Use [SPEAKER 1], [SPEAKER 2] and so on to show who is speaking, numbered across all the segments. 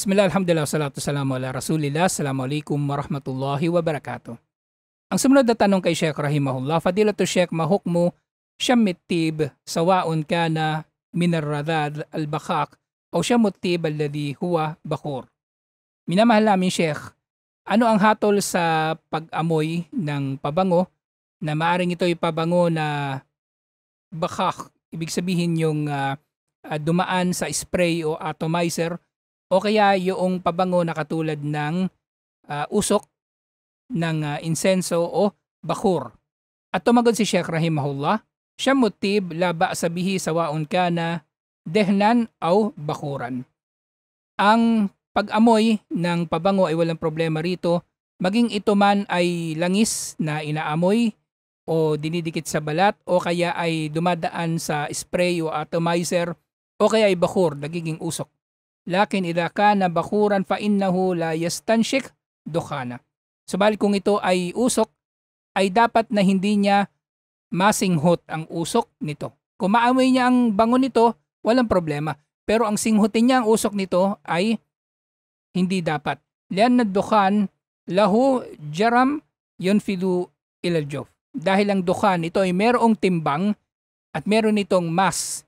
[SPEAKER 1] Bismillah, alhamdulillah, salatu salamu ala rasulillah, salamu alaikum warahmatullahi wabarakatuh. Ang sumunod na tanong kay Sheikh Rahimahullah, Fadilatu Sheikh Mahukmu, Shammittib, Sawaun Kana, Minarradad al-Bakak, o al-ladhi huwa Bakur. Minamahal namin Sheikh, ano ang hatol sa pag-amoy ng pabango na maaring ito pabango na bakak, ibig sabihin yung uh, dumaan sa spray o atomizer o kaya yung pabango na katulad ng uh, usok ng uh, insenso o bakur. At tumagon si Sheikh Rahimahullah, siya mutib laba sa bihi sa waon ka na dehnan o bakuran. Ang pag-amoy ng pabango ay walang problema rito, maging ito man ay langis na inaamoy o dinidikit sa balat o kaya ay dumadaan sa spray o atomizer o kaya ay bakur, nagiging usok. Lakin idha kana bakuran fa innahu la yastanshik dukhana. Subalit kung ito ay usok, ay dapat na hindi niya masinghot ang usok nito. Kung maamoy niya ang bango nito, walang problema. Pero ang singhutin niya ang usok nito ay hindi dapat. Lian na dukhan, lahu jaram yunfidu ilaljof. Dahil ang dukhan, ito ay merong timbang at meron itong mass.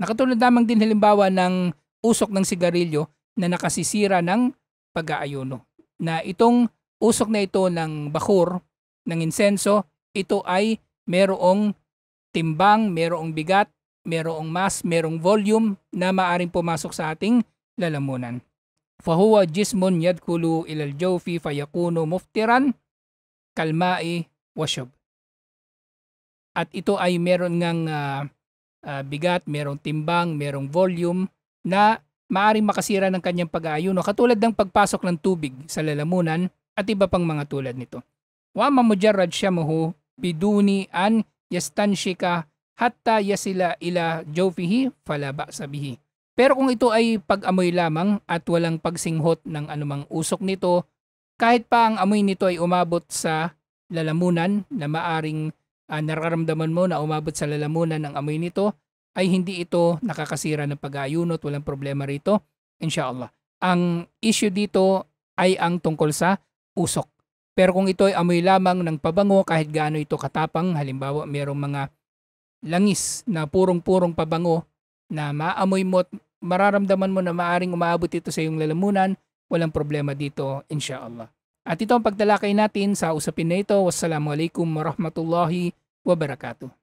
[SPEAKER 1] Nakatulad lamang din halimbawa ng usok ng sigarilyo na nakasisira ng pag-aayuno. Na itong usok na ito ng bakur, ng insenso, ito ay merong timbang, merong bigat, merong mass, merong volume na maaring pumasok sa ating lalamunan. Fahuwa jismun yadkulu ilal jawfi fayakuno muftiran kalmai washub. At ito ay meron ngang uh, uh, bigat, merong timbang, merong volume na maaring makasira ng kanyang pag-aayuno katulad ng pagpasok ng tubig sa lalamunan at iba pang mga tulad nito. Wa mamujarrad siya muhu biduni an yastanshika hatta yasila ila jofihi falaba sabihi. Pero kung ito ay pag-amoy lamang at walang pagsinghot ng anumang usok nito, kahit pa ang amoy nito ay umabot sa lalamunan na maaring uh, nararamdaman mo na umabot sa lalamunan ang amoy nito, ay hindi ito nakakasira ng pag-aayuno at walang problema rito. Inshallah. Ang issue dito ay ang tungkol sa usok. Pero kung ito ay amoy lamang ng pabango kahit gaano ito katapang, halimbawa mayroong mga langis na purong-purong pabango na maamoy mo at mararamdaman mo na maaring umaabot ito sa iyong lalamunan, walang problema dito, inshallah. At ito ang pagtalakay natin sa usapin na ito. Wassalamualaikum warahmatullahi wabarakatuh.